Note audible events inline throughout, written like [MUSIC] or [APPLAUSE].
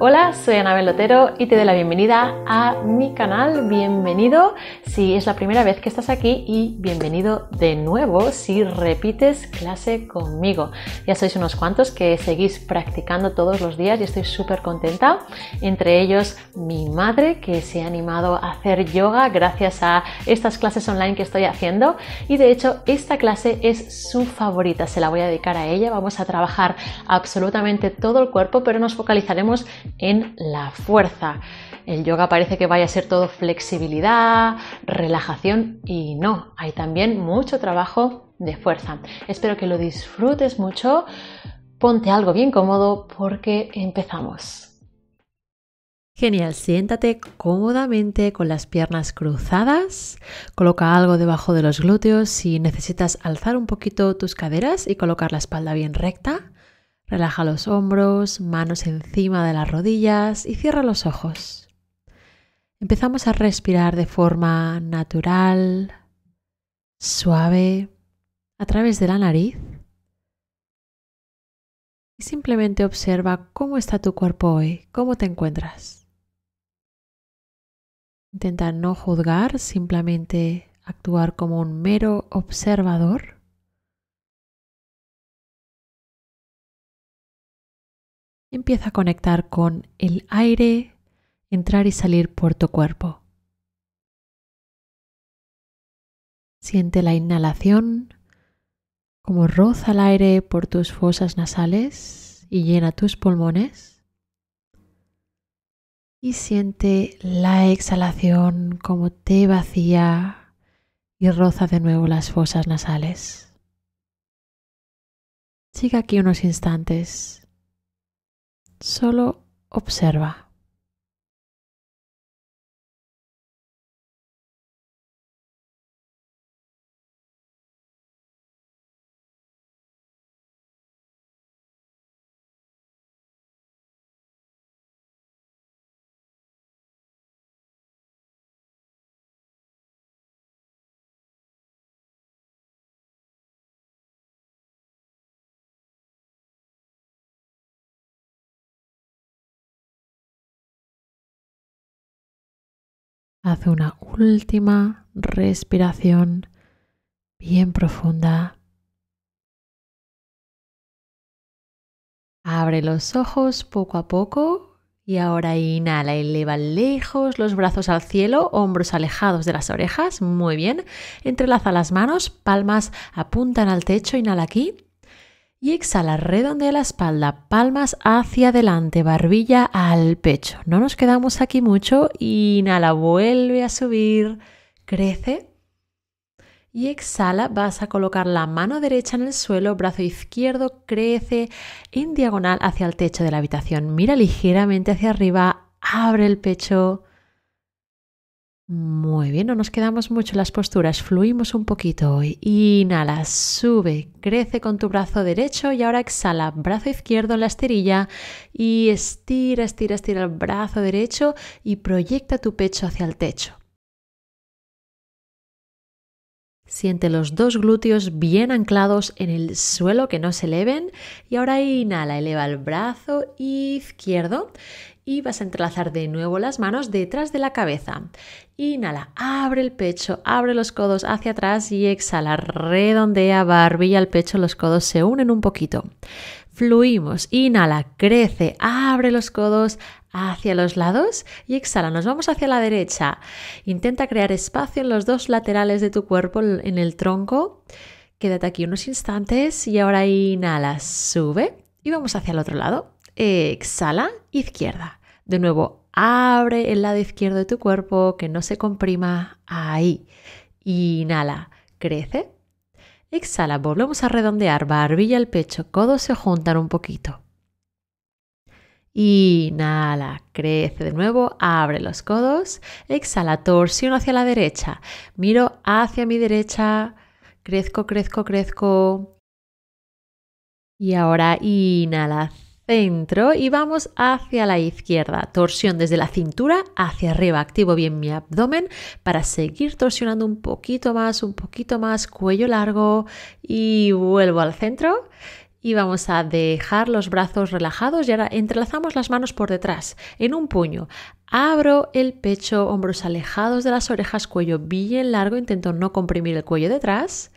Hola, soy Anabel Lotero y te doy la bienvenida a mi canal. Bienvenido si es la primera vez que estás aquí y bienvenido de nuevo si repites clase conmigo. Ya sois unos cuantos que seguís practicando todos los días y estoy súper contenta. Entre ellos mi madre que se ha animado a hacer yoga gracias a estas clases online que estoy haciendo y de hecho esta clase es su favorita. Se la voy a dedicar a ella. Vamos a trabajar absolutamente todo el cuerpo pero nos focalizaremos en la fuerza. El yoga parece que vaya a ser todo flexibilidad, relajación y no, hay también mucho trabajo de fuerza. Espero que lo disfrutes mucho, ponte algo bien cómodo porque empezamos. Genial, siéntate cómodamente con las piernas cruzadas, coloca algo debajo de los glúteos si necesitas alzar un poquito tus caderas y colocar la espalda bien recta. Relaja los hombros, manos encima de las rodillas y cierra los ojos. Empezamos a respirar de forma natural, suave, a través de la nariz. Y simplemente observa cómo está tu cuerpo hoy, cómo te encuentras. Intenta no juzgar, simplemente actuar como un mero observador Empieza a conectar con el aire, entrar y salir por tu cuerpo. Siente la inhalación, como roza el aire por tus fosas nasales y llena tus pulmones. Y siente la exhalación como te vacía y roza de nuevo las fosas nasales. Sigue aquí unos instantes Solo observa. Haz una última respiración bien profunda. Abre los ojos poco a poco y ahora inhala, eleva lejos los brazos al cielo, hombros alejados de las orejas, muy bien. Entrelaza las manos, palmas apuntan al techo, inhala aquí y exhala, redondea la espalda, palmas hacia adelante, barbilla al pecho. No nos quedamos aquí mucho, inhala, vuelve a subir, crece y exhala, vas a colocar la mano derecha en el suelo, brazo izquierdo crece en diagonal hacia el techo de la habitación, mira ligeramente hacia arriba, abre el pecho muy bien, no nos quedamos mucho en las posturas, fluimos un poquito hoy. Inhala, sube, crece con tu brazo derecho y ahora exhala, brazo izquierdo en la esterilla y estira, estira, estira el brazo derecho y proyecta tu pecho hacia el techo. Siente los dos glúteos bien anclados en el suelo que no se eleven y ahora inhala, eleva el brazo izquierdo y vas a entrelazar de nuevo las manos detrás de la cabeza. Inhala, abre el pecho, abre los codos hacia atrás y exhala, redondea, barbilla al pecho, los codos se unen un poquito. Fluimos, inhala, crece, abre los codos hacia los lados y exhala, nos vamos hacia la derecha. Intenta crear espacio en los dos laterales de tu cuerpo, en el tronco. Quédate aquí unos instantes y ahora inhala, sube y vamos hacia el otro lado. Exhala, izquierda. De nuevo, abre el lado izquierdo de tu cuerpo, que no se comprima ahí. Inhala, crece. Exhala, volvemos a redondear, barbilla el pecho, codos se juntan un poquito. Inhala, crece de nuevo, abre los codos, exhala, torsión hacia la derecha, miro hacia mi derecha, crezco, crezco, crezco. Y ahora inhala, centro y vamos hacia la izquierda. Torsión desde la cintura hacia arriba. Activo bien mi abdomen para seguir torsionando un poquito más, un poquito más, cuello largo y vuelvo al centro. Y vamos a dejar los brazos relajados y ahora entrelazamos las manos por detrás en un puño. Abro el pecho, hombros alejados de las orejas, cuello bien largo, intento no comprimir el cuello detrás.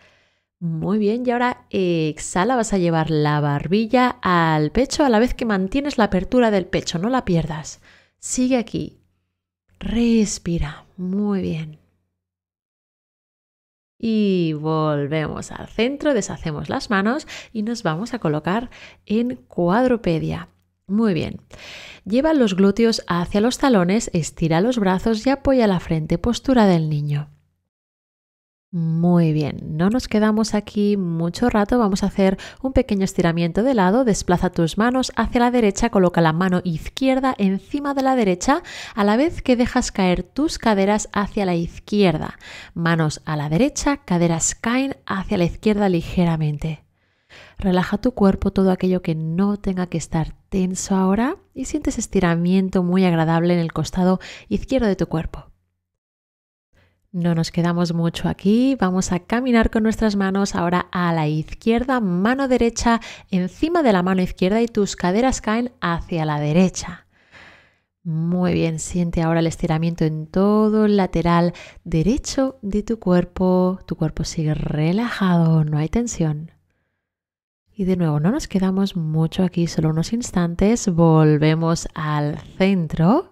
Muy bien, y ahora eh, exhala, vas a llevar la barbilla al pecho a la vez que mantienes la apertura del pecho, no la pierdas. Sigue aquí. Respira, muy bien. Y volvemos al centro, deshacemos las manos y nos vamos a colocar en cuadrupedia. Muy bien. Lleva los glúteos hacia los talones, estira los brazos y apoya la frente, postura del niño. Muy bien, no nos quedamos aquí mucho rato, vamos a hacer un pequeño estiramiento de lado, desplaza tus manos hacia la derecha, coloca la mano izquierda encima de la derecha a la vez que dejas caer tus caderas hacia la izquierda. Manos a la derecha, caderas caen hacia la izquierda ligeramente. Relaja tu cuerpo, todo aquello que no tenga que estar tenso ahora y sientes estiramiento muy agradable en el costado izquierdo de tu cuerpo. No nos quedamos mucho aquí, vamos a caminar con nuestras manos ahora a la izquierda, mano derecha encima de la mano izquierda y tus caderas caen hacia la derecha. Muy bien, siente ahora el estiramiento en todo el lateral derecho de tu cuerpo, tu cuerpo sigue relajado, no hay tensión. Y de nuevo, no nos quedamos mucho aquí, solo unos instantes, volvemos al centro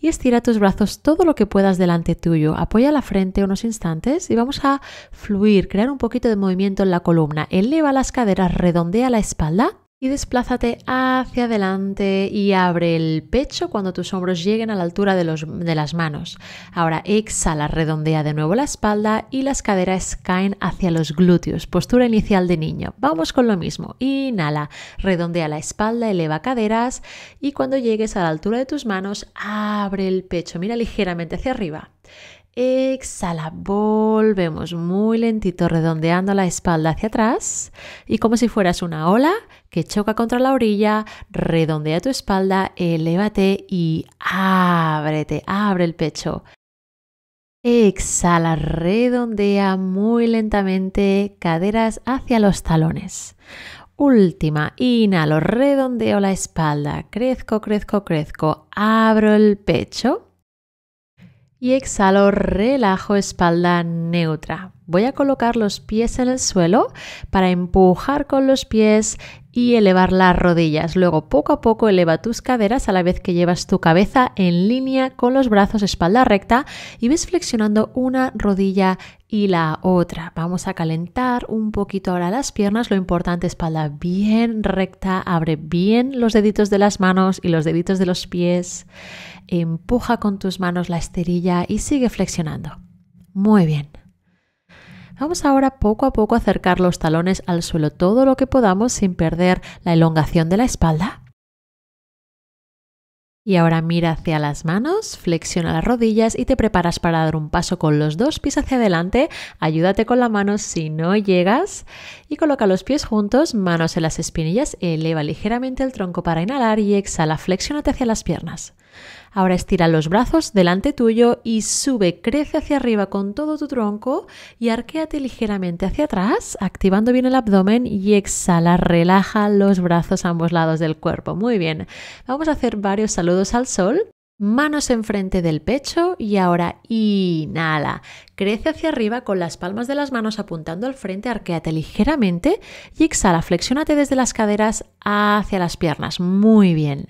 y estira tus brazos todo lo que puedas delante tuyo. Apoya la frente unos instantes y vamos a fluir, crear un poquito de movimiento en la columna. Eleva las caderas, redondea la espalda y desplázate hacia adelante y abre el pecho cuando tus hombros lleguen a la altura de, de, las manos. Ahora exhala, redondea de nuevo la espalda y las caderas caen hacia los glúteos, postura inicial de niño. Vamos con lo mismo, inhala, redondea la espalda, eleva caderas y cuando llegues a la altura de tus manos, abre el pecho, mira ligeramente hacia arriba. Exhala, volvemos muy lentito, redondeando la espalda hacia atrás y como si fueras una ola que choca contra la orilla, redondea tu espalda, elévate y ábrete, abre el pecho. Exhala, redondea muy lentamente, caderas hacia los talones. Última, inhalo, redondeo la espalda, crezco, crezco, crezco, abro el pecho y exhalo, relajo espalda neutra. Voy a colocar los pies en el suelo para empujar con los pies y elevar las rodillas. Luego poco a poco eleva tus caderas a la vez que llevas tu cabeza en línea con los brazos, espalda recta y ves flexionando una rodilla y la otra. Vamos a calentar un poquito ahora las piernas. Lo importante, espalda bien recta, abre bien los deditos de las manos y los deditos de los pies. Empuja con tus manos la esterilla y sigue flexionando. Muy bien. Vamos ahora poco a poco a acercar los talones al suelo todo lo que podamos sin perder la elongación de la espalda. Y ahora mira hacia las manos, flexiona las rodillas y te preparas para dar un paso con los dos pies hacia adelante. Ayúdate con la mano si no llegas. Y coloca los pies juntos, manos en las espinillas, eleva ligeramente el tronco para inhalar y exhala, Flexionate hacia las piernas. Ahora estira los brazos delante tuyo y sube, crece hacia arriba con todo tu tronco y arquéate ligeramente hacia atrás, activando bien el abdomen y exhala, relaja los brazos a ambos lados del cuerpo. Muy bien. Vamos a hacer varios saludos al sol. Manos enfrente del pecho y ahora inhala. Crece hacia arriba con las palmas de las manos apuntando al frente, arquéate ligeramente y exhala, flexiónate desde las caderas hacia las piernas. Muy bien.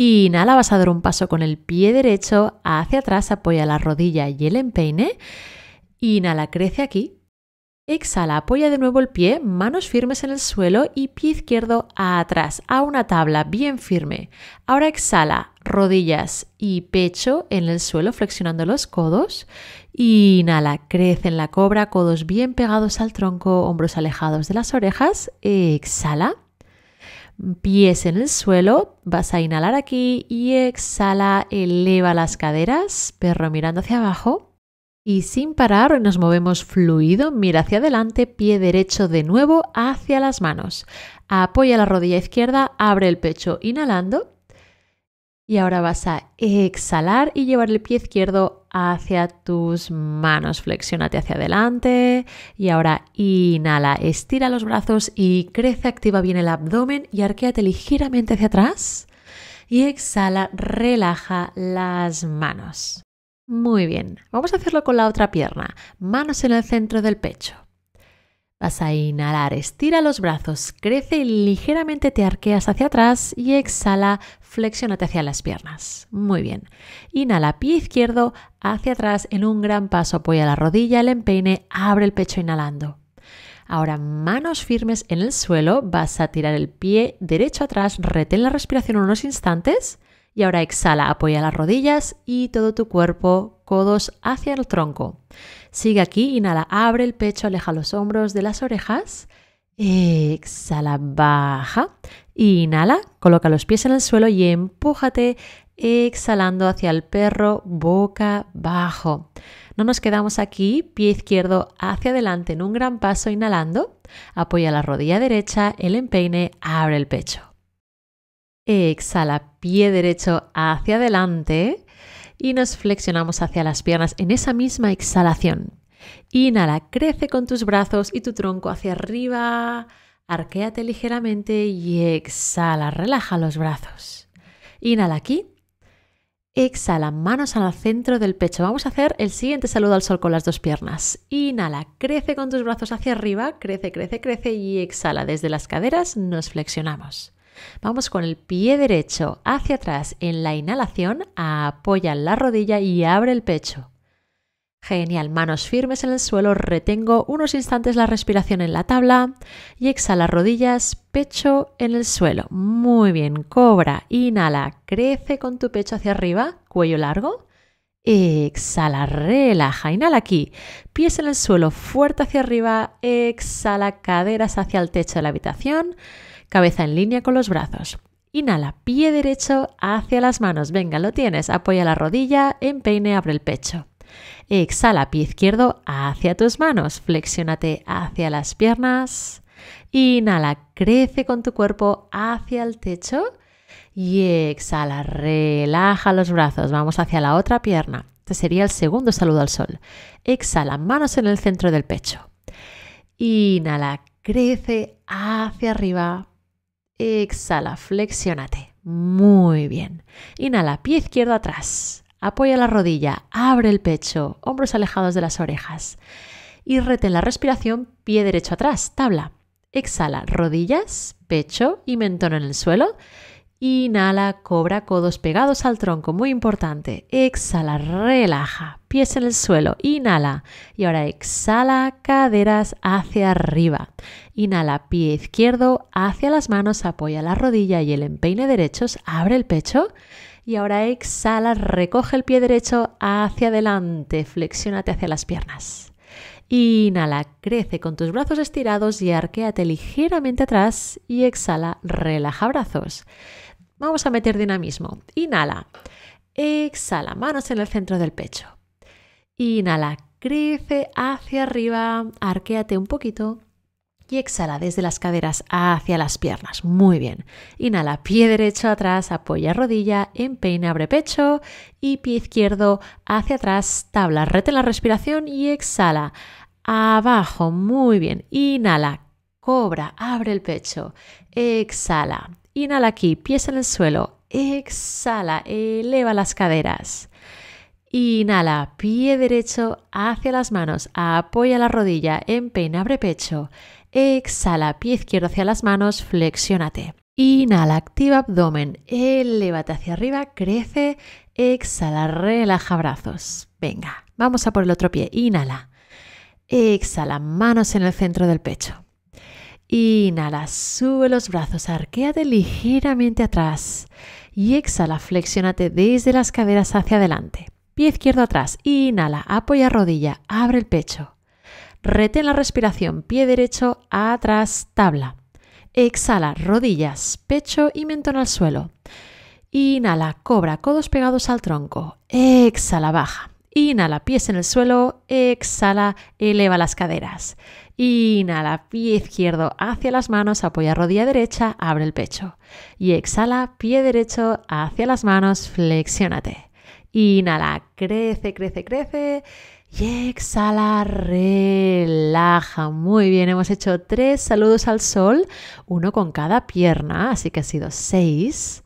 Inhala, vas a dar un paso con el pie derecho hacia atrás, apoya la rodilla y el empeine. Inhala, crece aquí. Exhala, apoya de nuevo el pie, manos firmes en el suelo y pie izquierdo atrás, a una tabla bien firme. Ahora exhala, rodillas y pecho en el suelo, flexionando los codos. Inhala, crece en la cobra, codos bien pegados al tronco, hombros alejados de las orejas. Exhala pies en el suelo, vas a inhalar aquí y exhala, eleva las caderas, perro mirando hacia abajo. Y sin parar, nos movemos fluido, mira hacia adelante, pie derecho de nuevo hacia las manos. Apoya la rodilla izquierda, abre el pecho inhalando. Y ahora vas a exhalar y llevar el pie izquierdo hacia tus manos. flexionate hacia adelante y ahora inhala, estira los brazos y crece, activa bien el abdomen y arqueate ligeramente hacia atrás. Y exhala, relaja las manos. Muy bien, vamos a hacerlo con la otra pierna, manos en el centro del pecho. Vas a inhalar, estira los brazos, crece ligeramente, te arqueas hacia atrás y exhala, flexionate hacia las piernas. Muy bien. Inhala, pie izquierdo hacia atrás en un gran paso, apoya la rodilla, el empeine, abre el pecho inhalando. Ahora manos firmes en el suelo, vas a tirar el pie derecho atrás, retén la respiración unos instantes y ahora exhala, apoya las rodillas y todo tu cuerpo codos hacia el tronco. Sigue aquí, inhala, abre el pecho, aleja los hombros de las orejas. Exhala, baja. Inhala, coloca los pies en el suelo y empújate exhalando hacia el perro boca abajo. No nos quedamos aquí, pie izquierdo hacia adelante en un gran paso inhalando. Apoya la rodilla derecha, el empeine, abre el pecho. Exhala, pie derecho hacia adelante y nos flexionamos hacia las piernas en esa misma exhalación. Inhala, crece con tus brazos y tu tronco hacia arriba, arquéate ligeramente y exhala, relaja los brazos. Inhala aquí, exhala, manos al centro del pecho. Vamos a hacer el siguiente saludo al sol con las dos piernas. Inhala, crece con tus brazos hacia arriba, crece, crece, crece y exhala. Desde las caderas nos flexionamos. Vamos con el pie derecho hacia atrás en la inhalación, apoya la rodilla y abre el pecho. Genial, manos firmes en el suelo, retengo unos instantes la respiración en la tabla y exhala rodillas, pecho en el suelo. Muy bien, cobra, inhala, crece con tu pecho hacia arriba, cuello largo. Exhala, relaja, inhala aquí, pies en el suelo, fuerte hacia arriba, exhala, caderas hacia el techo de la habitación cabeza en línea con los brazos. Inhala, pie derecho hacia las manos. Venga, lo tienes. Apoya la rodilla, empeine, abre el pecho. Exhala, pie izquierdo hacia tus manos. Flexiónate hacia las piernas. Inhala, crece con tu cuerpo hacia el techo. Y exhala, relaja los brazos. Vamos hacia la otra pierna. Este sería el segundo saludo al sol. Exhala, manos en el centro del pecho. Inhala, crece hacia arriba. Exhala, flexionate Muy bien. Inhala, pie izquierdo atrás. Apoya la rodilla, abre el pecho, hombros alejados de las orejas. Y reten la respiración, pie derecho atrás, tabla. Exhala, rodillas, pecho y mentón en el suelo. Inhala, cobra codos pegados al tronco, muy importante. Exhala, relaja, pies en el suelo, inhala. Y ahora exhala, caderas hacia arriba. Inhala, pie izquierdo hacia las manos, apoya la rodilla y el empeine derechos, abre el pecho. Y ahora exhala, recoge el pie derecho hacia adelante, flexiónate hacia las piernas. Inhala, crece con tus brazos estirados y arquéate ligeramente atrás y exhala, relaja brazos. Vamos a meter dinamismo. Inhala. Exhala. Manos en el centro del pecho. Inhala. Crece hacia arriba. Arquéate un poquito. Y exhala desde las caderas hacia las piernas. Muy bien. Inhala, pie derecho atrás, apoya rodilla, empeina, abre pecho y pie izquierdo hacia atrás, tabla, reten la respiración y exhala. Abajo, muy bien. Inhala, cobra, abre el pecho. Exhala, Inhala aquí, pies en el suelo. Exhala, eleva las caderas. Inhala, pie derecho hacia las manos, apoya la rodilla, empeina, abre pecho. Exhala, pie izquierdo hacia las manos, flexiónate. Inhala, activa abdomen, elevate hacia arriba, crece, exhala, relaja brazos. Venga, vamos a por el otro pie. Inhala. Exhala, manos en el centro del pecho. Inhala, sube los brazos, arquéate ligeramente atrás. Y exhala, flexiónate desde las caderas hacia adelante. Pie izquierdo atrás, inhala, apoya rodilla, abre el pecho. Retén la respiración, pie derecho atrás, tabla. Exhala, rodillas, pecho y mentón al suelo. Inhala, cobra, codos pegados al tronco. Exhala, baja. Inhala, pies en el suelo. Exhala, eleva las caderas. Inhala, pie izquierdo hacia las manos, apoya rodilla derecha, abre el pecho. Y exhala, pie derecho hacia las manos, flexiónate. Inhala, crece, crece, crece. Y exhala, relaja. Muy bien, hemos hecho tres saludos al sol, uno con cada pierna, así que ha sido seis.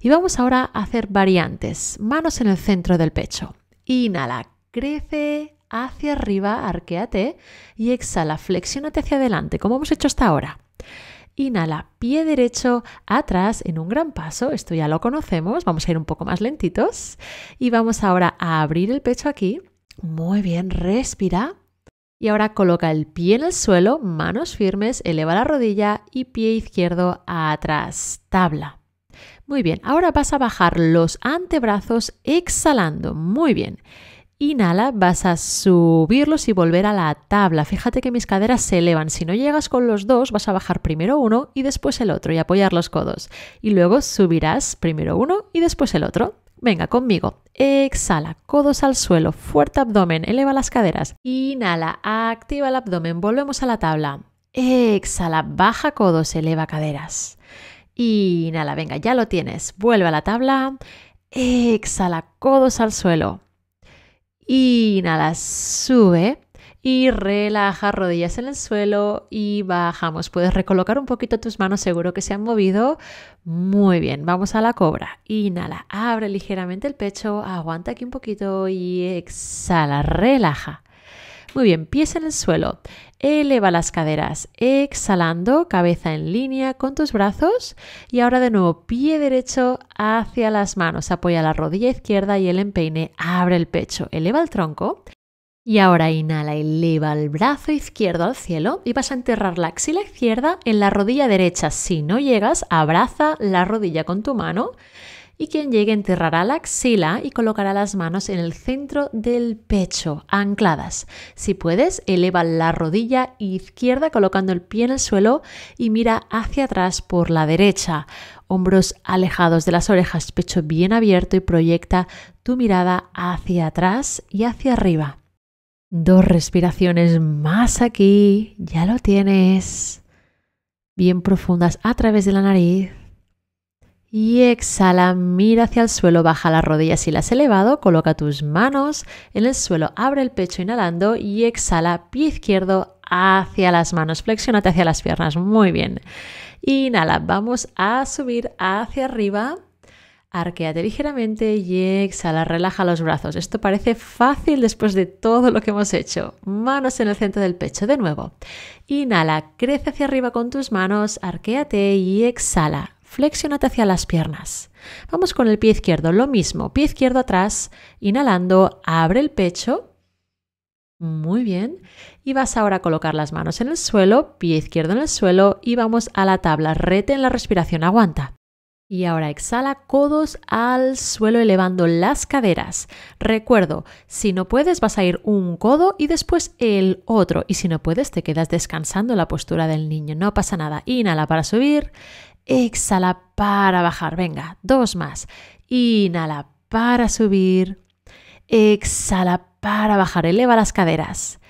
Y vamos ahora a hacer variantes. Manos en el centro del pecho. Inhala, crece, hacia arriba, arqueate y exhala, flexionate hacia adelante, como hemos hecho hasta ahora. Inhala, pie derecho atrás en un gran paso, esto ya lo conocemos, vamos a ir un poco más lentitos y vamos ahora a abrir el pecho aquí. Muy bien, respira. Y ahora coloca el pie en el suelo, manos firmes, eleva la rodilla y pie izquierdo atrás, tabla. Muy bien, ahora vas a bajar los antebrazos exhalando. Muy bien. Inhala, vas a subirlos y volver a la tabla. Fíjate que mis caderas se elevan. Si no llegas con los dos, vas a bajar primero uno y después el otro y apoyar los codos. Y luego subirás primero uno y después el otro. Venga, conmigo. Exhala, codos al suelo, fuerte abdomen, eleva las caderas. Inhala, activa el abdomen, volvemos a la tabla. Exhala, baja codos, eleva caderas. Inhala, venga, ya lo tienes. Vuelve a la tabla. Exhala, codos al suelo. Inhala, sube y relaja rodillas en el suelo y bajamos. Puedes recolocar un poquito tus manos, seguro que se han movido. Muy bien, vamos a la cobra. Inhala, abre ligeramente el pecho, aguanta aquí un poquito y exhala, relaja. Muy bien, pies en el suelo. Eleva las caderas, exhalando, cabeza en línea con tus brazos. Y ahora de nuevo, pie derecho hacia las manos. Apoya la rodilla izquierda y el empeine. Abre el pecho, eleva el tronco. Y ahora inhala, eleva el brazo izquierdo al cielo y vas a enterrar la axila izquierda en la rodilla derecha. Si no llegas, abraza la rodilla con tu mano y quien llegue enterrará la axila y colocará las manos en el centro del pecho, ancladas. Si puedes, eleva la rodilla izquierda colocando el pie en el suelo y mira hacia atrás por la derecha. Hombros alejados de las orejas, pecho bien abierto y proyecta tu mirada hacia atrás y hacia arriba. Dos respiraciones más aquí, ya lo tienes. Bien profundas a través de la nariz y exhala, mira hacia el suelo, baja las rodillas si las has elevado, coloca tus manos en el suelo, abre el pecho inhalando y exhala, pie izquierdo hacia las manos, flexionate hacia las piernas, muy bien. Inhala, vamos a subir hacia arriba, arqueate ligeramente y exhala, relaja los brazos. Esto parece fácil después de todo lo que hemos hecho. Manos en el centro del pecho, de nuevo. Inhala, crece hacia arriba con tus manos, arqueate y exhala flexionate hacia las piernas. Vamos con el pie izquierdo, lo mismo, pie izquierdo atrás, inhalando, abre el pecho. Muy bien. Y vas ahora a colocar las manos en el suelo, pie izquierdo en el suelo y vamos a la tabla. Reten la respiración, aguanta. Y ahora exhala codos al suelo elevando las caderas. Recuerdo, si no puedes vas a ir un codo y después el otro. Y si no puedes te quedas descansando en la postura del niño. No pasa nada. Inhala para subir Exhala para bajar. Venga, dos más. Inhala para subir. Exhala para bajar. Eleva las caderas.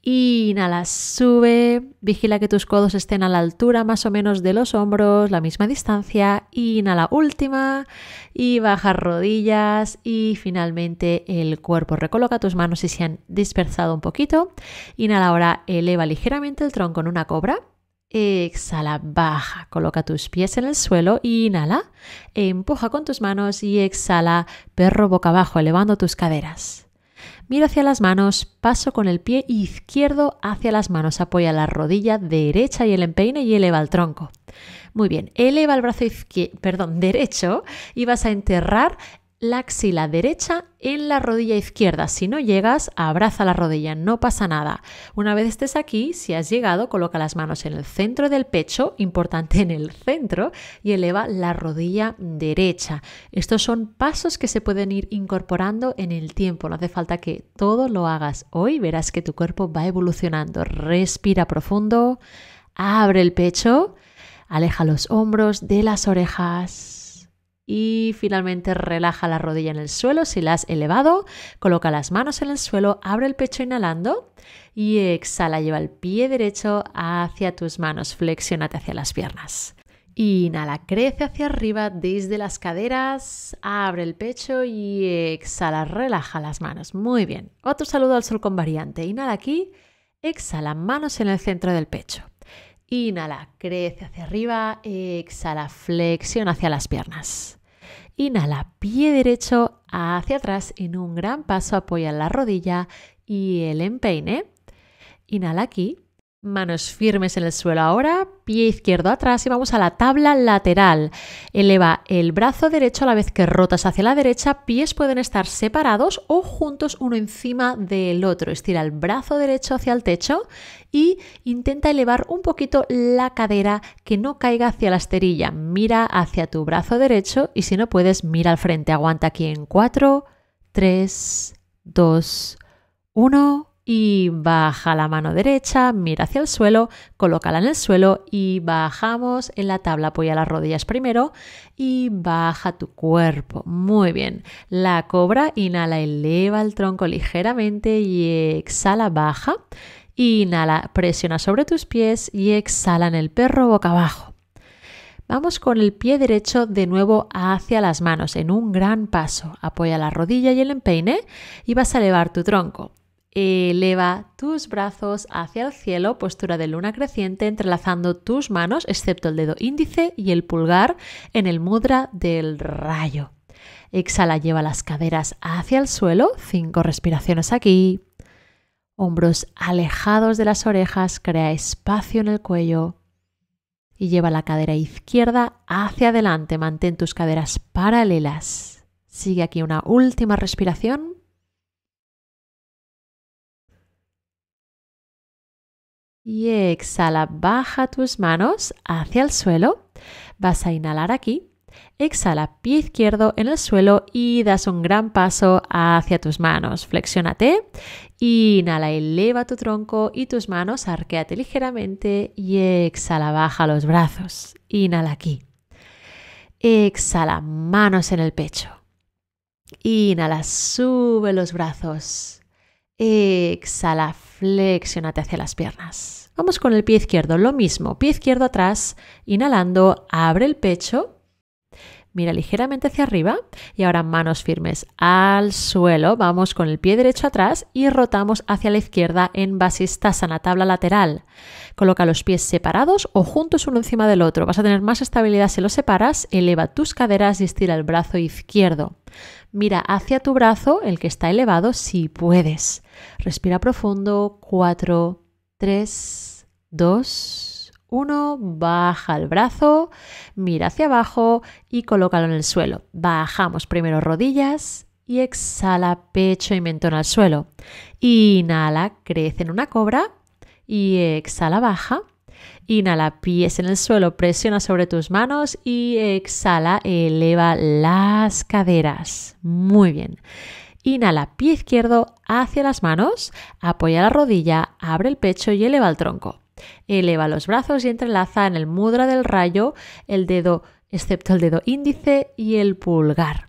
Inhala, sube. Vigila que tus codos estén a la altura más o menos de los hombros, la misma distancia. Inhala, última. Y baja rodillas. Y finalmente el cuerpo. Recoloca tus manos si se han dispersado un poquito. Inhala ahora, eleva ligeramente el tronco en una cobra. Exhala, baja, coloca tus pies en el suelo, inhala, empuja con tus manos y exhala, perro boca abajo, elevando tus caderas. Miro hacia las manos, paso con el pie izquierdo hacia las manos, apoya la rodilla derecha y el empeine y eleva el tronco. Muy bien, eleva el brazo perdón, derecho y vas a enterrar la axila derecha en la rodilla izquierda. Si no llegas, abraza la rodilla, no pasa nada. Una vez estés aquí, si has llegado, coloca las manos en el centro del pecho, importante en el centro, y eleva la rodilla derecha. Estos son pasos que se pueden ir incorporando en el tiempo. No hace falta que todo lo hagas hoy, verás que tu cuerpo va evolucionando. Respira profundo, abre el pecho, aleja los hombros de las orejas y finalmente relaja la rodilla en el suelo si la has elevado, coloca las manos en el suelo, abre el pecho inhalando y exhala, lleva el pie derecho hacia tus manos, flexiónate hacia las piernas. Inhala, crece hacia arriba desde las caderas, abre el pecho y exhala, relaja las manos. Muy bien. Otro saludo al sol con variante. Inhala aquí, exhala, manos en el centro del pecho. Inhala, crece hacia arriba, exhala, flexión hacia las piernas. Inhala, pie derecho hacia atrás, en un gran paso apoya la rodilla y el empeine. Inhala aquí, Manos firmes en el suelo ahora, pie izquierdo atrás y vamos a la tabla lateral. Eleva el brazo derecho a la vez que rotas hacia la derecha, pies pueden estar separados o juntos uno encima del otro. Estira el brazo derecho hacia el techo y intenta elevar un poquito la cadera que no caiga hacia la esterilla. Mira hacia tu brazo derecho y si no puedes, mira al frente. Aguanta aquí en 4, 3, 2, 1 y baja la mano derecha, mira hacia el suelo, colócala en el suelo y bajamos en la tabla, apoya las rodillas primero y baja tu cuerpo. Muy bien. La cobra, inhala, eleva el tronco ligeramente y exhala, baja. Inhala, presiona sobre tus pies y exhala en el perro boca abajo. Vamos con el pie derecho de nuevo hacia las manos en un gran paso. Apoya la rodilla y el empeine y vas a elevar tu tronco. Eleva tus brazos hacia el cielo, postura de luna creciente, entrelazando tus manos, excepto el dedo índice y el pulgar, en el mudra del rayo. Exhala, lleva las caderas hacia el suelo, cinco respiraciones aquí. Hombros alejados de las orejas, crea espacio en el cuello y lleva la cadera izquierda hacia adelante, mantén tus caderas paralelas. Sigue aquí una última respiración Y exhala, baja tus manos hacia el suelo. Vas a inhalar aquí. Exhala, pie izquierdo en el suelo y das un gran paso hacia tus manos. Flexiónate. Inhala, eleva tu tronco y tus manos, arquéate ligeramente y exhala, baja los brazos. Inhala aquí. Exhala, manos en el pecho. Inhala, sube los brazos. Exhala, flexionate hacia las piernas. Vamos con el pie izquierdo, lo mismo, pie izquierdo atrás, inhalando, abre el pecho, mira ligeramente hacia arriba y ahora manos firmes al suelo, vamos con el pie derecho atrás y rotamos hacia la izquierda en la tabla lateral. Coloca los pies separados o juntos uno encima del otro, vas a tener más estabilidad si los separas, eleva tus caderas y estira el brazo izquierdo. Mira hacia tu brazo, el que está elevado, si puedes. Respira profundo. 4, 3, 2, 1. Baja el brazo, mira hacia abajo y colócalo en el suelo. Bajamos primero rodillas y exhala pecho y mentón al suelo. Inhala, crece en una cobra y exhala, baja. Inhala, pies en el suelo, presiona sobre tus manos y exhala, eleva las caderas. Muy bien. Inhala, pie izquierdo hacia las manos, apoya la rodilla, abre el pecho y eleva el tronco. Eleva los brazos y entrelaza en el mudra del rayo el dedo, excepto el dedo índice y el pulgar.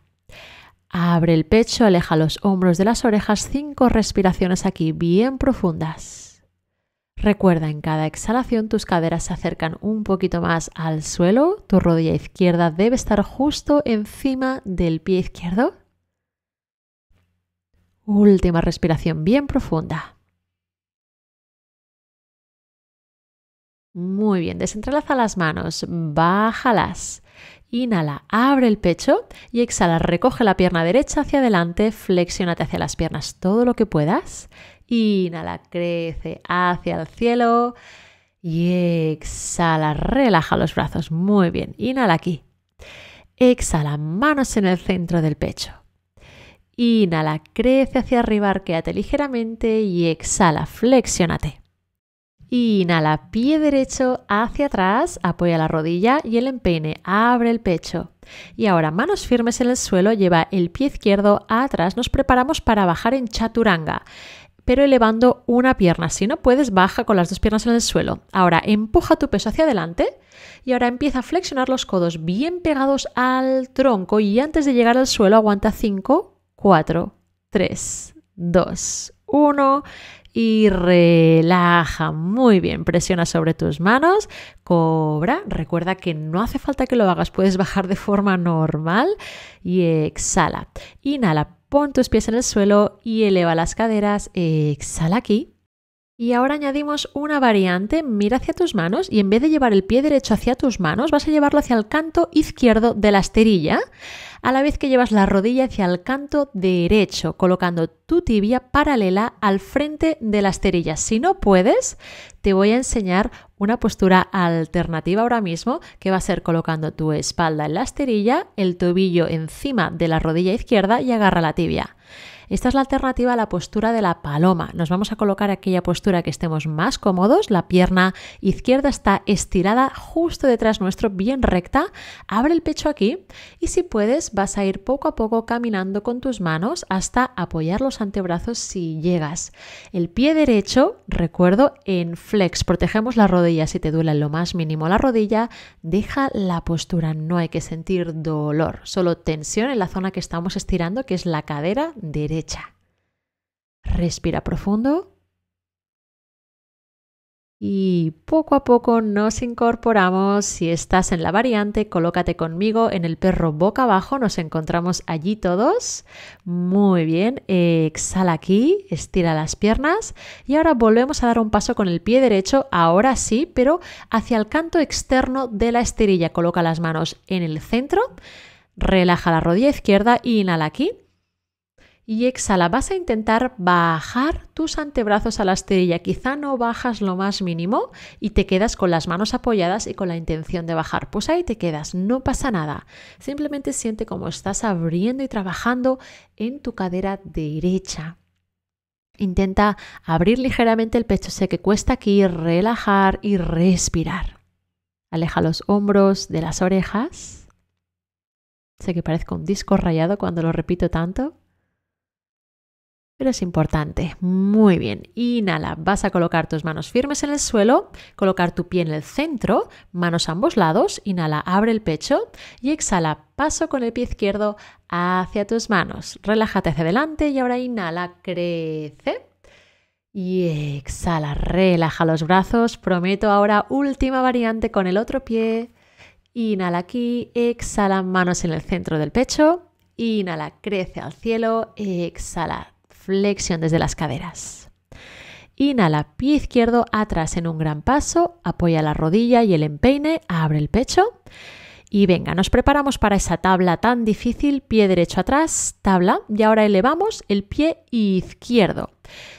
Abre el pecho, aleja los hombros de las orejas, cinco respiraciones aquí bien profundas. Recuerda, en cada exhalación tus caderas se acercan un poquito más al suelo, tu rodilla izquierda debe estar justo encima del pie izquierdo. Última respiración bien profunda. Muy bien, desentrelaza las manos, bájalas. Inhala, abre el pecho y exhala, recoge la pierna derecha hacia adelante, flexiónate hacia las piernas todo lo que puedas. Inhala, crece hacia el cielo. Y exhala, relaja los brazos. Muy bien. Inhala aquí. Exhala, manos en el centro del pecho. Inhala, crece hacia arriba, arqueate ligeramente y exhala, flexiónate. Inhala, pie derecho hacia atrás, apoya la rodilla y el empeine, abre el pecho. Y ahora manos firmes en el suelo, lleva el pie izquierdo atrás, nos preparamos para bajar en chaturanga pero elevando una pierna. Si no puedes, baja con las dos piernas en el suelo. Ahora empuja tu peso hacia adelante y ahora empieza a flexionar los codos bien pegados al tronco y antes de llegar al suelo aguanta 5, 4, 3, 2, 1 y relaja. Muy bien, presiona sobre tus manos, cobra, recuerda que no hace falta que lo hagas, puedes bajar de forma normal y exhala. Inhala, Pon tus pies en el suelo y eleva las caderas. Exhala aquí. Y ahora añadimos una variante, mira hacia tus manos y en vez de llevar el pie derecho hacia tus manos, vas a llevarlo hacia el canto izquierdo de la esterilla, a la vez que llevas la rodilla hacia el canto derecho, colocando tu tibia paralela al frente de la esterilla. Si no puedes, te voy a enseñar una postura alternativa ahora mismo que va a ser colocando tu espalda en la esterilla, el tobillo encima de la rodilla izquierda y agarra la tibia. Esta es la alternativa a la postura de la paloma. Nos vamos a colocar aquella postura que estemos más cómodos. La pierna izquierda está estirada justo detrás nuestro, bien recta. Abre el pecho aquí y si puedes vas a ir poco a poco caminando con tus manos hasta apoyar los antebrazos si llegas. El pie derecho, recuerdo, en flex. Protegemos la rodilla si te duele lo más mínimo la rodilla. Deja la postura, no hay que sentir dolor, solo tensión en la zona que estamos estirando, que es la cadera derecha. Respira profundo. Y poco a poco nos incorporamos. Si estás en la variante, colócate conmigo en el perro boca abajo. Nos encontramos allí todos. Muy bien. Exhala aquí, estira las piernas. Y ahora volvemos a dar un paso con el pie derecho. Ahora sí, pero hacia el canto externo de la esterilla. Coloca las manos en el centro. Relaja la rodilla izquierda y inhala aquí y exhala. Vas a intentar bajar tus antebrazos a la esterilla. Quizá no bajas lo más mínimo y te quedas con las manos apoyadas y con la intención de bajar. Pues ahí te quedas, no pasa nada. Simplemente siente como estás abriendo y trabajando en tu cadera derecha. Intenta abrir ligeramente el pecho, sé que cuesta aquí, relajar y respirar. Aleja los hombros de las orejas. Sé que parezco un disco rayado cuando lo repito tanto pero es importante. Muy bien, inhala, vas a colocar tus manos firmes en el suelo, colocar tu pie en el centro, manos a ambos lados, inhala, abre el pecho y exhala, paso con el pie izquierdo hacia tus manos. Relájate hacia adelante y ahora inhala, crece. Y exhala, relaja los brazos. Prometo ahora última variante con el otro pie. Inhala aquí, exhala, manos en el centro del pecho. Inhala, crece al cielo, exhala, flexión desde las caderas. Inhala, pie izquierdo atrás en un gran paso, apoya la rodilla y el empeine, abre el pecho. Y venga, nos preparamos para esa tabla tan difícil, pie derecho atrás, tabla, y ahora elevamos el pie izquierdo.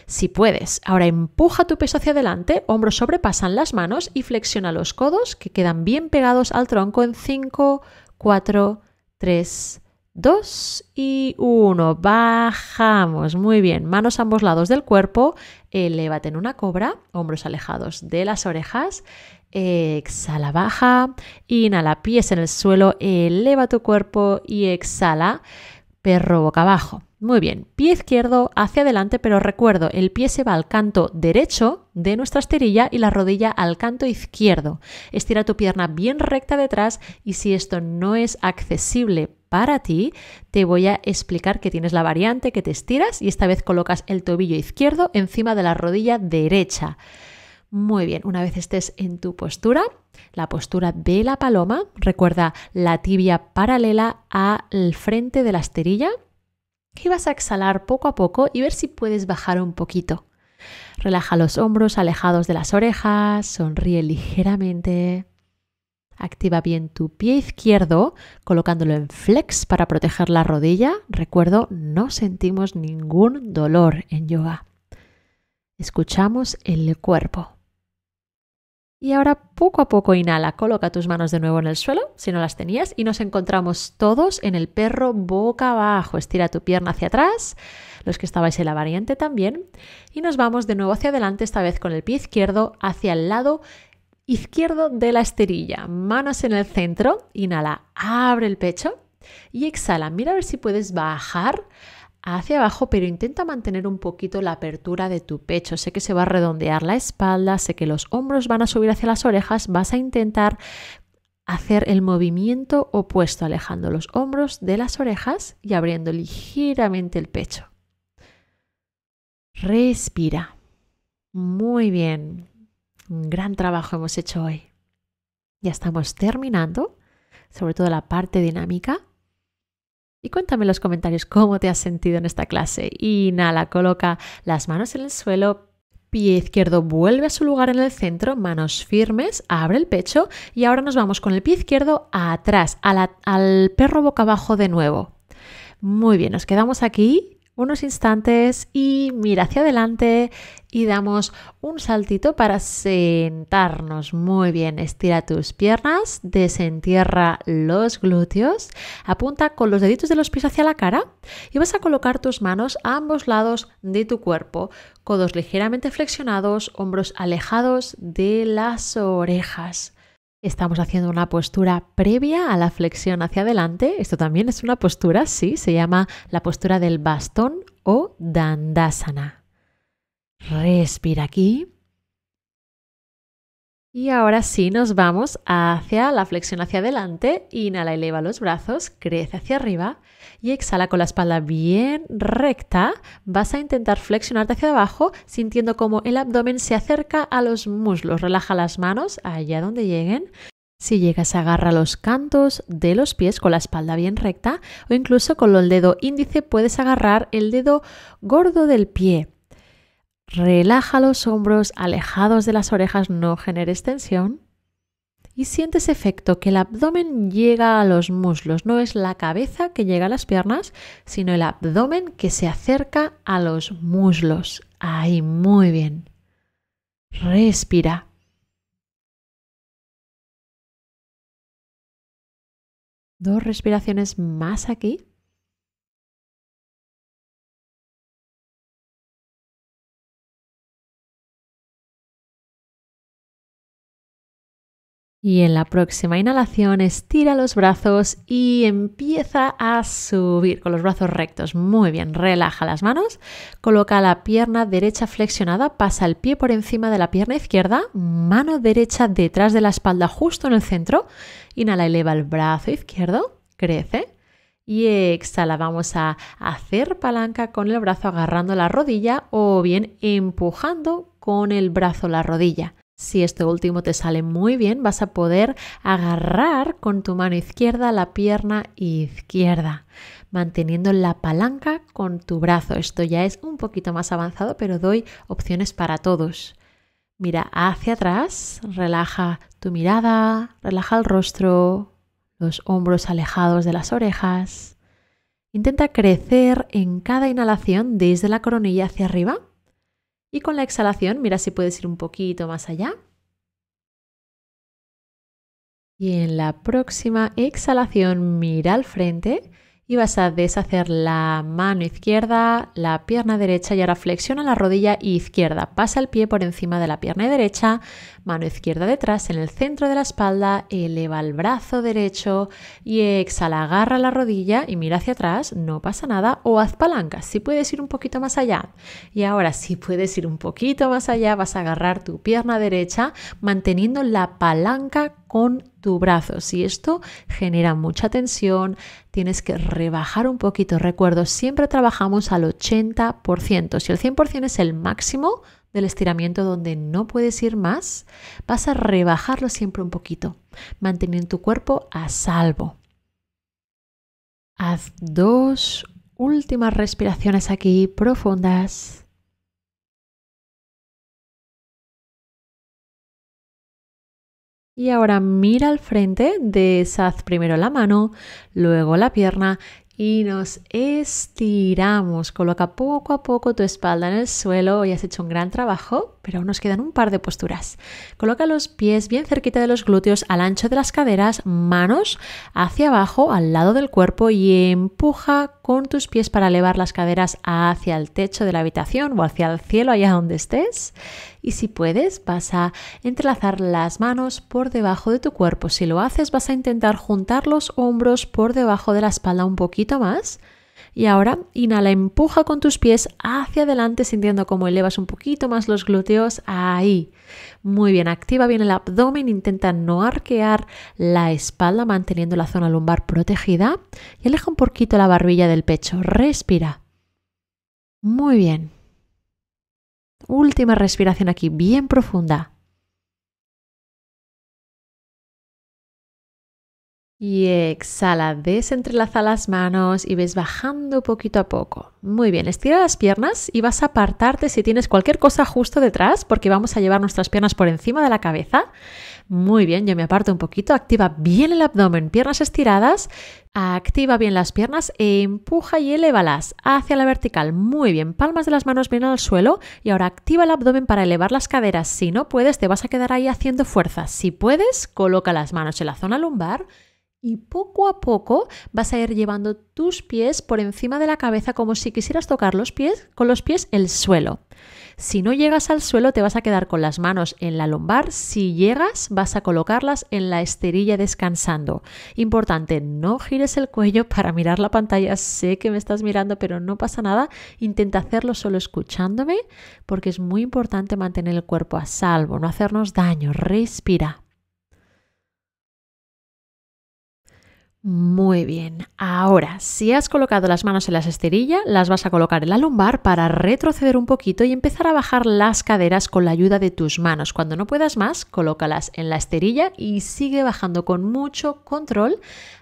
Si puedes, ahora empuja tu peso hacia adelante, hombros sobrepasan las manos y flexiona los codos que quedan bien pegados al tronco en 5, 4, 3, Dos y uno, Bajamos. Muy bien. Manos a ambos lados del cuerpo. Elévate en una cobra. Hombros alejados de las orejas. Exhala, baja. Inhala, pies en el suelo. Eleva tu cuerpo y exhala. Perro boca abajo. Muy bien, pie izquierdo hacia adelante, pero recuerdo, el pie se va al canto derecho de nuestra esterilla y la rodilla al canto izquierdo. Estira tu pierna bien recta detrás y si esto no es accesible para ti, te voy a explicar que tienes la variante que te estiras y esta vez colocas el tobillo izquierdo encima de la rodilla derecha. Muy bien, una vez estés en tu postura, la postura de la paloma, recuerda la tibia paralela al frente de la esterilla que vas a exhalar poco a poco y ver si puedes bajar un poquito. Relaja los hombros alejados de las orejas, sonríe ligeramente. Activa bien tu pie izquierdo colocándolo en flex para proteger la rodilla. Recuerdo, no sentimos ningún dolor en yoga. Escuchamos el cuerpo. Y ahora poco a poco inhala, coloca tus manos de nuevo en el suelo, si no las tenías, y nos encontramos todos en el perro boca abajo. Estira tu pierna hacia atrás, los que estabais en la variante también, y nos vamos de nuevo hacia adelante, esta vez con el pie izquierdo hacia el lado izquierdo de la esterilla. Manos en el centro, inhala, abre el pecho y exhala. Mira a ver si puedes bajar hacia abajo, pero intenta mantener un poquito la apertura de tu pecho. Sé que se va a redondear la espalda, sé que los hombros van a subir hacia las orejas, vas a intentar hacer el movimiento opuesto, alejando los hombros de las orejas y abriendo ligeramente el pecho. Respira. Muy bien. Un gran trabajo hemos hecho hoy. Ya estamos terminando, sobre todo la parte dinámica. Y cuéntame en los comentarios cómo te has sentido en esta clase. Inhala, coloca las manos en el suelo, pie izquierdo vuelve a su lugar en el centro, manos firmes, abre el pecho y ahora nos vamos con el pie izquierdo atrás, al perro boca abajo de nuevo. Muy bien, nos quedamos aquí unos instantes y mira hacia adelante y damos un saltito para sentarnos. Muy bien, estira tus piernas, desentierra los glúteos, apunta con los deditos de los pies hacia la cara y vas a colocar tus manos a ambos lados de tu cuerpo, codos ligeramente flexionados, hombros alejados de las orejas. Estamos haciendo una postura previa a la flexión hacia adelante. Esto también es una postura, sí, se llama la postura del bastón o dandasana. Respira aquí. Y ahora sí nos vamos hacia la flexión hacia adelante. Inhala, eleva los brazos, crece hacia arriba y exhala con la espalda bien recta. Vas a intentar flexionarte hacia abajo sintiendo como el abdomen se acerca a los muslos. Relaja las manos allá donde lleguen. Si llegas, agarra los cantos de los pies con la espalda bien recta o incluso con el dedo índice puedes agarrar el dedo gordo del pie Relaja los hombros alejados de las orejas, no generes tensión. Y sientes efecto que el abdomen llega a los muslos. No es la cabeza que llega a las piernas, sino el abdomen que se acerca a los muslos. Ahí, muy bien. Respira. Dos respiraciones más aquí. Y en la próxima inhalación estira los brazos y empieza a subir con los brazos rectos. Muy bien, relaja las manos, coloca la pierna derecha flexionada, pasa el pie por encima de la pierna izquierda, mano derecha detrás de la espalda justo en el centro. Inhala, eleva el brazo izquierdo, crece. Y exhala, vamos a hacer palanca con el brazo agarrando la rodilla o bien empujando con el brazo la rodilla. Si este último te sale muy bien, vas a poder agarrar con tu mano izquierda la pierna izquierda, manteniendo la palanca con tu brazo. Esto ya es un poquito más avanzado, pero doy opciones para todos. Mira hacia atrás, relaja tu mirada, relaja el rostro, los hombros alejados de las orejas. Intenta crecer en cada inhalación desde la coronilla hacia arriba y con la exhalación, mira si puedes ir un poquito más allá. Y en la próxima exhalación, mira al frente y vas a deshacer la mano izquierda, la pierna derecha y ahora flexiona la rodilla izquierda. Pasa el pie por encima de la pierna derecha, Mano izquierda detrás, en el centro de la espalda, eleva el brazo derecho y exhala, agarra la rodilla y mira hacia atrás, no pasa nada, o haz palanca, si puedes ir un poquito más allá. Y ahora, si puedes ir un poquito más allá, vas a agarrar tu pierna derecha manteniendo la palanca con tu brazo. Si esto genera mucha tensión, tienes que rebajar un poquito. Recuerdo, siempre trabajamos al 80%. Si el 100% es el máximo, del estiramiento donde no puedes ir más, vas a rebajarlo siempre un poquito, manteniendo tu cuerpo a salvo. Haz dos últimas respiraciones aquí profundas. Y ahora mira al frente, deshaz primero la mano, luego la pierna y nos estiramos. Coloca poco a poco tu espalda en el suelo. Hoy has hecho un gran trabajo, pero aún nos quedan un par de posturas. Coloca los pies bien cerquita de los glúteos, al ancho de las caderas, manos hacia abajo, al lado del cuerpo y empuja con tus pies para elevar las caderas hacia el techo de la habitación o hacia el cielo, allá donde estés. Y si puedes, vas a entrelazar las manos por debajo de tu cuerpo. Si lo haces, vas a intentar juntar los hombros por debajo de la espalda un poquito más y ahora inhala, empuja con tus pies hacia adelante sintiendo cómo elevas un poquito más los glúteos. Ahí. Muy bien, activa bien el abdomen, intenta no arquear la espalda manteniendo la zona lumbar protegida y aleja un poquito la barbilla del pecho. Respira. Muy bien. Última respiración aquí, bien profunda. Y exhala, desentrelaza las manos y ves bajando poquito a poco. Muy bien, estira las piernas y vas a apartarte si tienes cualquier cosa justo detrás porque vamos a llevar nuestras piernas por encima de la cabeza. Muy bien, yo me aparto un poquito, activa bien el abdomen, piernas estiradas, activa bien las piernas, e empuja y elévalas hacia la vertical. Muy bien, palmas de las manos bien al suelo y ahora activa el abdomen para elevar las caderas. Si no puedes, te vas a quedar ahí haciendo fuerza. Si puedes, coloca las manos en la zona lumbar y poco a poco vas a ir llevando tus pies por encima de la cabeza como si quisieras tocar los pies con los pies el suelo. Si no llegas al suelo te vas a quedar con las manos en la lumbar, si llegas vas a colocarlas en la esterilla descansando. Importante, no gires el cuello [LAUGHS] para mirar la pantalla, sé que me estás mirando pero no pasa nada, intenta hacerlo solo escuchándome porque es muy importante mantener el cuerpo a salvo, no hacernos daño, respira. Muy bien, ahora si has colocado las manos en las esterillas, las vas a colocar en la lumbar para retroceder un poquito y empezar a bajar las caderas con la ayuda de tus manos. Cuando no puedas más, colócalas en la esterilla y sigue bajando con mucho control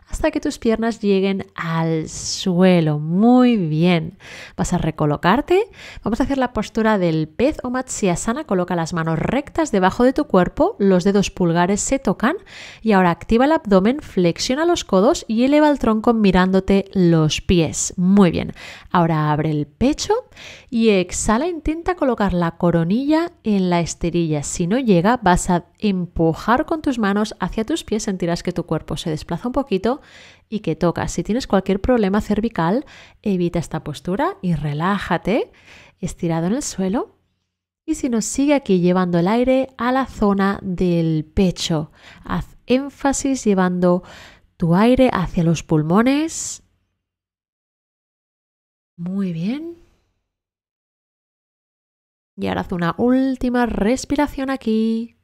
hasta que tus piernas lleguen al suelo. Muy bien. Vas a recolocarte. Vamos a hacer la postura del pez o sana Coloca las manos rectas debajo de tu cuerpo, los dedos pulgares se tocan y ahora activa el abdomen, flexiona los codos y eleva el tronco mirándote los pies. Muy bien. Ahora abre el pecho y exhala. Intenta colocar la coronilla en la esterilla. Si no llega, vas a empujar con tus manos hacia tus pies. Sentirás que tu cuerpo se desplaza un poquito y que tocas. Si tienes cualquier problema cervical, evita esta postura y relájate estirado en el suelo. Y si nos sigue aquí llevando el aire a la zona del pecho, haz énfasis llevando tu aire hacia los pulmones. Muy bien. Y ahora haz una última respiración aquí.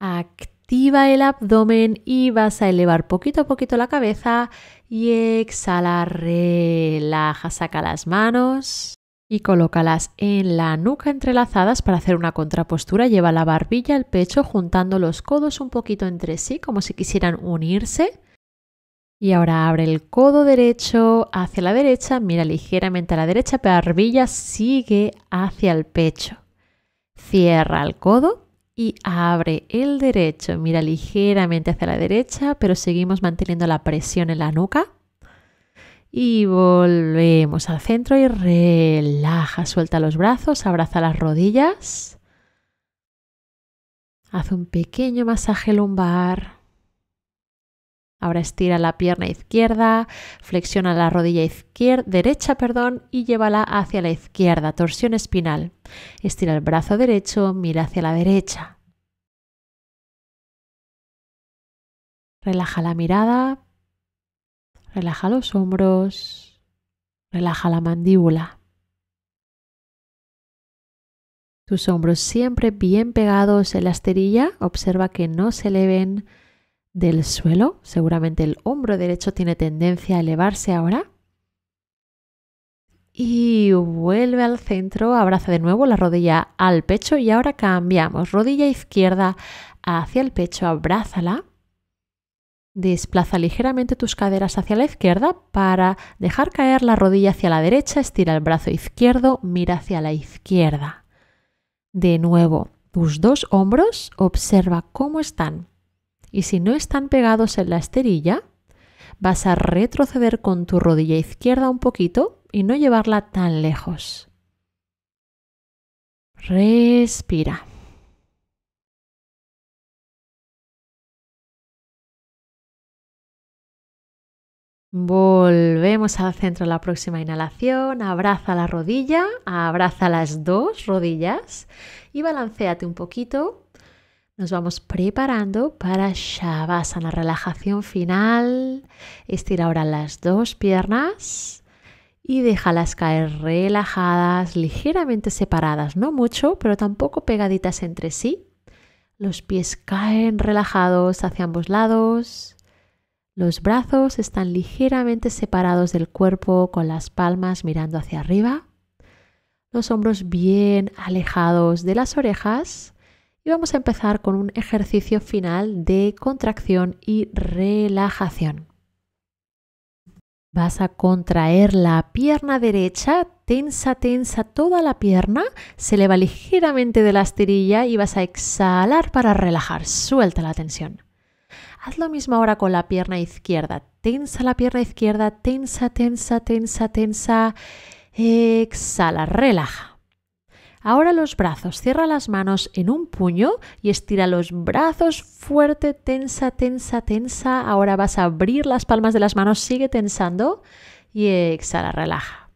Activa activa el abdomen y vas a elevar poquito a poquito la cabeza y exhala, relaja, saca las manos y colócalas en la nuca entrelazadas para hacer una contrapostura. Lleva la barbilla al pecho juntando los codos un poquito entre sí como si quisieran unirse. Y ahora abre el codo derecho hacia la derecha, mira ligeramente a la derecha, pero barbilla sigue hacia el pecho. Cierra el codo y abre el derecho. Mira ligeramente hacia la derecha, pero seguimos manteniendo la presión en la nuca. Y volvemos al centro y relaja, suelta los brazos, abraza las rodillas. Haz un pequeño masaje lumbar. Ahora estira la pierna izquierda, flexiona la rodilla izquierda, derecha perdón, y llévala hacia la izquierda, torsión espinal. Estira el brazo derecho, mira hacia la derecha. Relaja la mirada, relaja los hombros, relaja la mandíbula. Tus hombros siempre bien pegados en la esterilla, observa que no se eleven, del suelo. Seguramente el hombro derecho tiene tendencia a elevarse ahora. Y vuelve al centro, abraza de nuevo la rodilla al pecho y ahora cambiamos. Rodilla izquierda hacia el pecho, abrázala. Desplaza ligeramente tus caderas hacia la izquierda para dejar caer la rodilla hacia la derecha, estira el brazo izquierdo, mira hacia la izquierda. De nuevo, tus dos hombros, observa cómo están y si no están pegados en la esterilla, vas a retroceder con tu rodilla izquierda un poquito y no llevarla tan lejos. Respira. Volvemos al centro la próxima inhalación. Abraza la rodilla, abraza las dos rodillas y balanceate un poquito nos vamos preparando para Shavasana, relajación final. Estira ahora las dos piernas y déjalas caer relajadas, ligeramente separadas, no mucho, pero tampoco pegaditas entre sí. Los pies caen relajados hacia ambos lados. Los brazos están ligeramente separados del cuerpo con las palmas mirando hacia arriba. Los hombros bien alejados de las orejas y vamos a empezar con un ejercicio final de contracción y relajación. Vas a contraer la pierna derecha, tensa, tensa toda la pierna, se eleva ligeramente de la esterilla y vas a exhalar para relajar, suelta la tensión. Haz lo mismo ahora con la pierna izquierda, tensa la pierna izquierda, tensa, tensa, tensa, tensa, exhala, relaja. Ahora los brazos, cierra las manos en un puño y estira los brazos fuerte, tensa, tensa, tensa. Ahora vas a abrir las palmas de las manos, sigue tensando y exhala, relaja.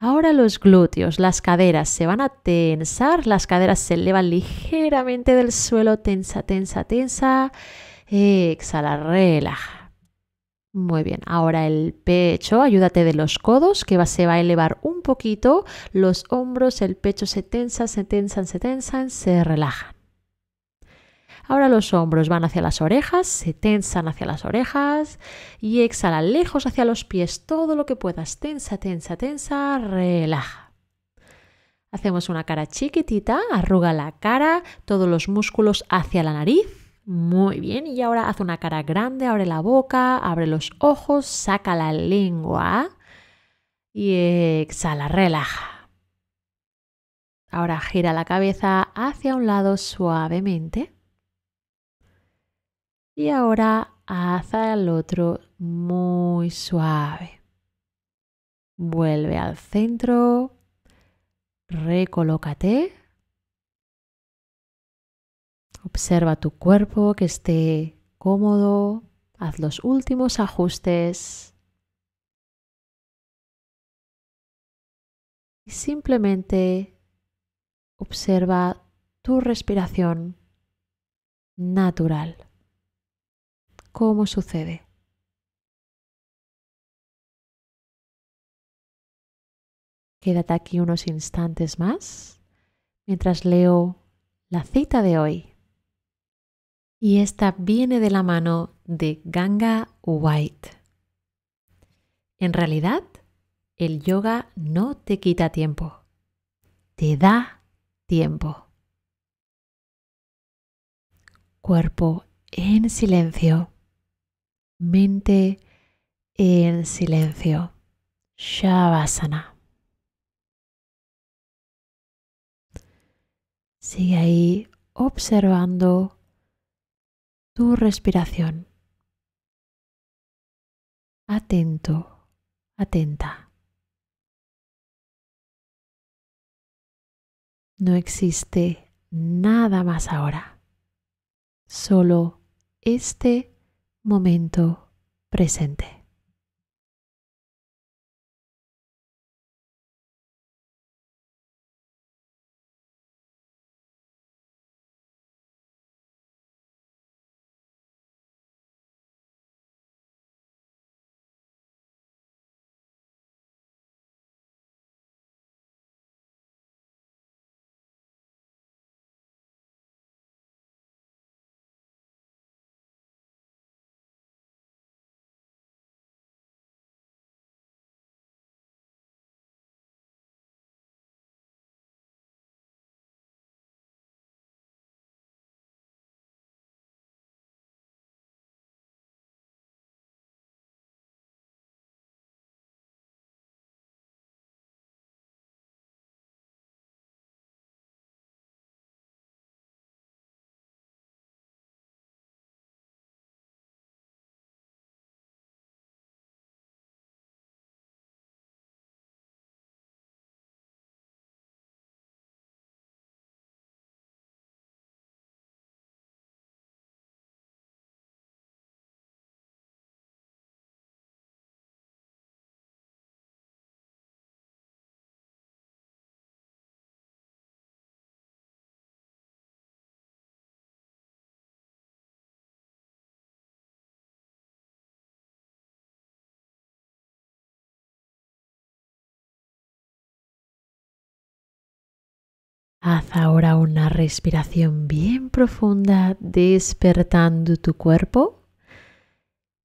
Ahora los glúteos, las caderas se van a tensar, las caderas se elevan ligeramente del suelo, tensa, tensa, tensa. Exhala, relaja. Muy bien, ahora el pecho, ayúdate de los codos que se va a elevar un poquito, los hombros, el pecho se tensa, se tensan, se tensan, se relajan. Ahora los hombros van hacia las orejas, se tensan hacia las orejas y exhala lejos hacia los pies todo lo que puedas. Tensa, tensa, tensa, relaja. Hacemos una cara chiquitita, arruga la cara, todos los músculos hacia la nariz muy bien, y ahora haz una cara grande, abre la boca, abre los ojos, saca la lengua y exhala, relaja. Ahora gira la cabeza hacia un lado suavemente. Y ahora hacia el otro muy suave. Vuelve al centro, recolócate Observa tu cuerpo que esté cómodo. Haz los últimos ajustes. Y simplemente observa tu respiración natural. ¿Cómo sucede? Quédate aquí unos instantes más mientras leo la cita de hoy y esta viene de la mano de Ganga White. En realidad, el yoga no te quita tiempo, te da tiempo. Cuerpo en silencio, mente en silencio. Shavasana. Sigue ahí observando tu respiración. Atento, atenta. No existe nada más ahora, solo este momento presente. Haz ahora una respiración bien profunda despertando tu cuerpo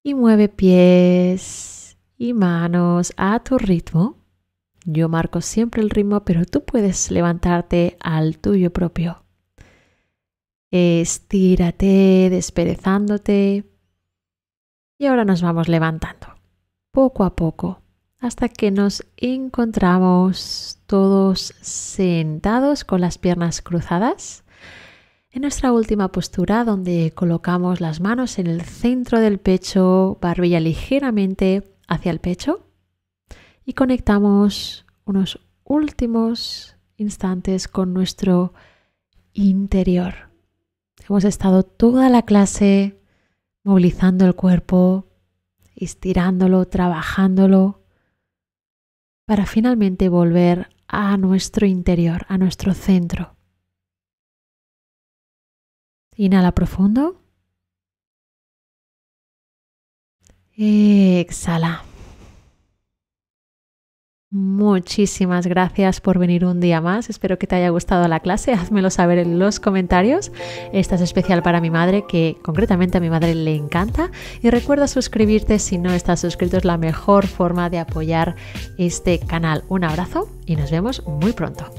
y mueve pies y manos a tu ritmo. Yo marco siempre el ritmo, pero tú puedes levantarte al tuyo propio. Estírate, desperezándote. Y ahora nos vamos levantando, poco a poco hasta que nos encontramos todos sentados con las piernas cruzadas. En nuestra última postura, donde colocamos las manos en el centro del pecho, barbilla ligeramente hacia el pecho y conectamos unos últimos instantes con nuestro interior. Hemos estado toda la clase movilizando el cuerpo, estirándolo, trabajándolo, para finalmente volver a nuestro interior, a nuestro centro. Inhala profundo. Exhala. Muchísimas gracias por venir un día más. Espero que te haya gustado la clase. [LAUGHS] Házmelo saber en los comentarios. Esta es especial para mi madre, que concretamente a mi madre le encanta. Y recuerda suscribirte si no estás suscrito. Es la mejor forma de apoyar este canal. Un abrazo y nos vemos muy pronto.